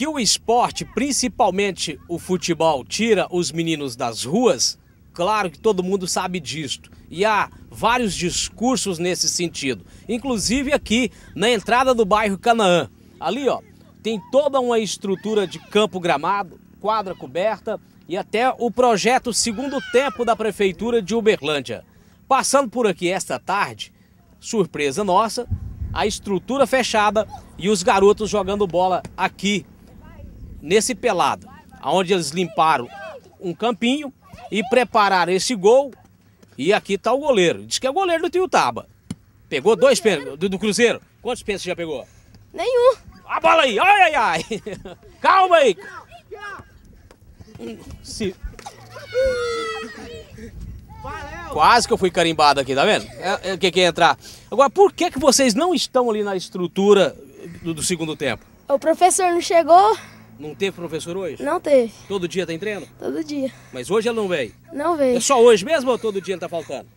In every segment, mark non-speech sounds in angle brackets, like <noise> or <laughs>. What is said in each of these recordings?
que o esporte, principalmente o futebol, tira os meninos das ruas, claro que todo mundo sabe disto. E há vários discursos nesse sentido. Inclusive aqui na entrada do bairro Canaã. Ali, ó, tem toda uma estrutura de campo gramado, quadra coberta e até o projeto Segundo Tempo da Prefeitura de Uberlândia. Passando por aqui esta tarde, surpresa nossa, a estrutura fechada e os garotos jogando bola aqui nesse pelado, onde eles limparam um campinho e prepararam esse gol. E aqui está o goleiro. Diz que é o goleiro do Taba. Pegou dois pênaltis do, do, Cruzeiro. Quantos pênaltis já pegou? Nenhum. A bola aí. Ai, ai, ai. <laughs> Calma aí. Se... Quase que eu fui carimbado aqui, tá vendo? É, é, que quer é entrar. Agora, por que, que vocês não estão ali na estrutura do, do segundo tempo? O professor não chegou. Não teve professor hoje? Não teve. Todo dia tem tá treino? Todo dia. Mas hoje ela não veio? Não veio. É só hoje mesmo ou todo dia ele tá faltando?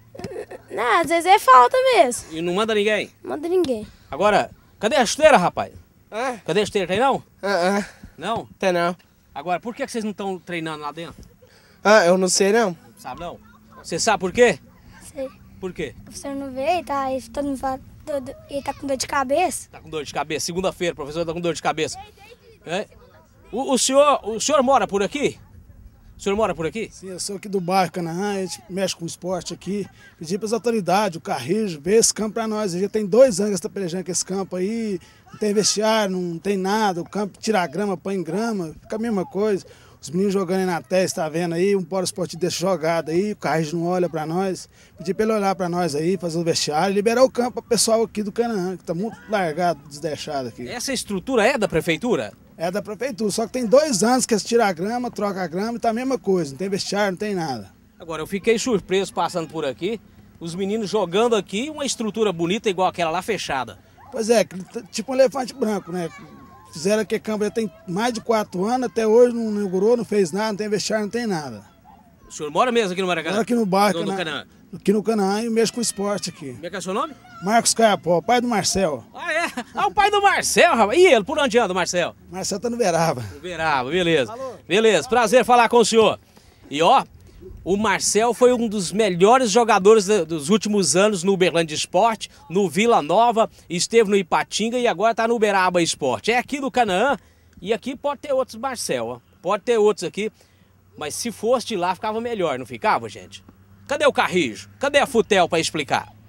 Não, né, às vezes é falta mesmo. E não manda ninguém? Manda ninguém. Agora, cadê a chuteira, rapaz? Ah. Cadê a chuteira? Tem não? Ah, ah. Não? Tem não. Agora, por que, vocês não estão treinando lá dentro? Ah, eu não sei não. não sabe não? Você sabe por quê? Sei. Por quê? O professor não veio, tá? Ele tá, ele tá com dor de cabeça. Tá com dor de cabeça. Segunda-feira, o professor tá com dor de cabeça. Ei, ei, ei, é? O, o, senhor, o senhor mora por aqui? O senhor mora por aqui? Sim, eu sou aqui do bairro Canaã, a gente mexe com esporte aqui. Pedi para as autoridades, o Carrejo, ver esse campo para nós. Já tem dois anos que está pelejando com esse campo aí. Não tem vestiário, não tem nada. O campo tira grama, põe grama, fica a mesma coisa. Os meninos jogando aí na testa, está vendo aí? Um poro esporte deixa jogado aí, o Carrejo não olha para nós. Pedi para ele olhar para nós aí, fazer o vestiário, liberar o campo para o pessoal aqui do Canaã, que está muito largado, desdeixado aqui. Essa estrutura é da prefeitura? É da prefeitura, só que tem dois anos que eles tiram a grama, troca a grama e tá a mesma coisa, não tem vestiário, não tem nada. Agora, eu fiquei surpreso passando por aqui, os meninos jogando aqui, uma estrutura bonita igual aquela lá fechada. Pois é, tá tipo um elefante branco, né? Fizeram aqui a Câmara tem mais de quatro anos, até hoje não inaugurou, não fez nada, não tem vestiário, não tem nada. O senhor mora mesmo aqui no Maracanã? Moro aqui no barco, no, no né? aqui no Canaã e mexo com esporte aqui. Como é que é seu nome? Marcos Caiapó, pai do Marcel. Ah, é? Ah, o pai do Marcel, rapaz. E ele, por onde anda, Marcel? Marcel tá no Uberaba No beleza. Beleza, prazer falar com o senhor. E ó, o Marcel foi um dos melhores jogadores dos últimos anos no Uberlândia Esporte, no Vila Nova, esteve no Ipatinga e agora tá no Uberaba Esporte. É aqui no Canaã e aqui pode ter outros Marcel, ó. pode ter outros aqui, mas se fosse de lá ficava melhor, não ficava, gente? Cadê o Carrijo? Cadê a Futel para explicar?